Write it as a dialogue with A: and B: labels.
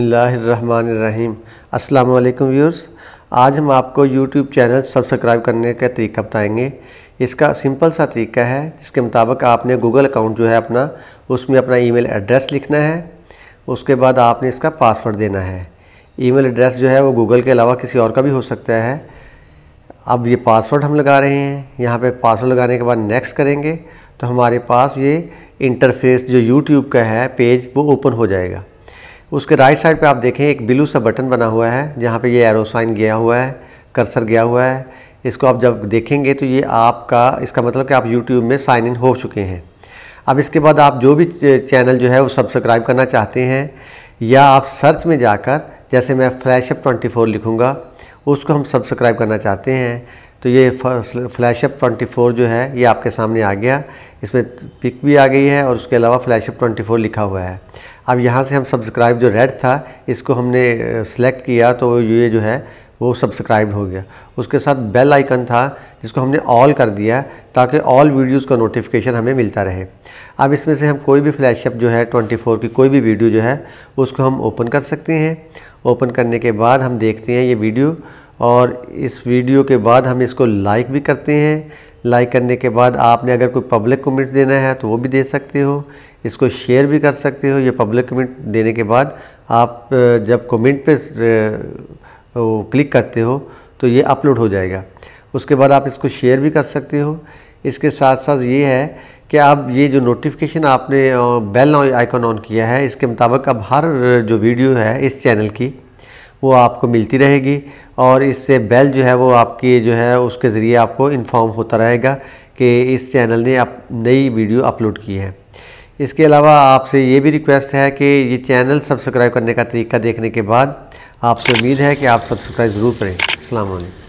A: रहीम अस्सलाम वालेकुम व्यूअर्स आज हम आपको YouTube चैनल सब्सक्राइब करने का तरीका बताएंगे इसका सिंपल सा तरीका है जिसके मुताबिक आपने गूगल अकाउंट जो है अपना उसमें अपना ईमेल एड्रेस लिखना है उसके बाद आपने इसका पासवर्ड देना है ईमेल एड्रेस जो है वो गूगल के अलावा किसी और का भी हो सकता है अब ये पासवर्ड हम लगा रहे हैं यहाँ पर पासवर्ड लगाने के बाद नेक्स्ट करेंगे तो हमारे पास ये इंटरफेस जो यूट्यूब का है पेज वो ओपन हो जाएगा उसके राइट साइड पे आप देखें एक ब्लू सा बटन बना हुआ है जहाँ पे ये एरोसाइन गया हुआ है कर्सर गया हुआ है इसको आप जब देखेंगे तो ये आपका इसका मतलब कि आप यूट्यूब में साइन इन हो चुके हैं अब इसके बाद आप जो भी चैनल जो है वो सब्सक्राइब करना चाहते हैं या आप सर्च में जाकर जैसे मैं फ्लैशअप ट्वेंटी लिखूँगा उसको हम सब्सक्राइब करना चाहते हैं तो ये फ्लैश ट्वेंटी 24 जो है ये आपके सामने आ गया इसमें पिक भी आ गई है और उसके अलावा फ्लैश ट्वेंटी 24 लिखा हुआ है अब यहाँ से हम सब्सक्राइब जो रेड था इसको हमने सेलेक्ट किया तो ये जो है वो सब्सक्राइब हो गया उसके साथ बेल आइकन था जिसको हमने ऑल कर दिया ताकि ऑल वीडियोस का नोटिफिकेशन हमें मिलता रहे अब इसमें से हम कोई भी फ्लैशअप जो है 24 की कोई भी वीडियो जो है उसको हम ओपन कर सकते हैं ओपन करने के बाद हम देखते हैं ये वीडियो और इस वीडियो के बाद हम इसको लाइक भी करते हैं लाइक करने के बाद आपने अगर कोई पब्लिक कमेंट देना है तो वो भी दे सकते हो इसको शेयर भी कर सकते हो ये पब्लिक कमेंट देने के बाद आप जब कमेंट पे क्लिक करते हो तो ये अपलोड हो जाएगा उसके बाद आप इसको शेयर भी कर सकते हो इसके साथ साथ ये है कि आप ये जो नोटिफिकेशन आपने बेल आइकॉन ऑन किया है इसके मुताबिक अब हर जो वीडियो है इस चैनल की वो आपको मिलती रहेगी और इससे बेल जो है वो आपकी जो है उसके ज़रिए आपको इन्फॉर्म होता रहेगा कि इस चैनल ने आप नई वीडियो अपलोड की है इसके अलावा आपसे ये भी रिक्वेस्ट है कि ये चैनल सब्सक्राइब करने का तरीका देखने के बाद आपसे उम्मीद है कि आप सब्सक्राइब ज़रूर करें अल्लाम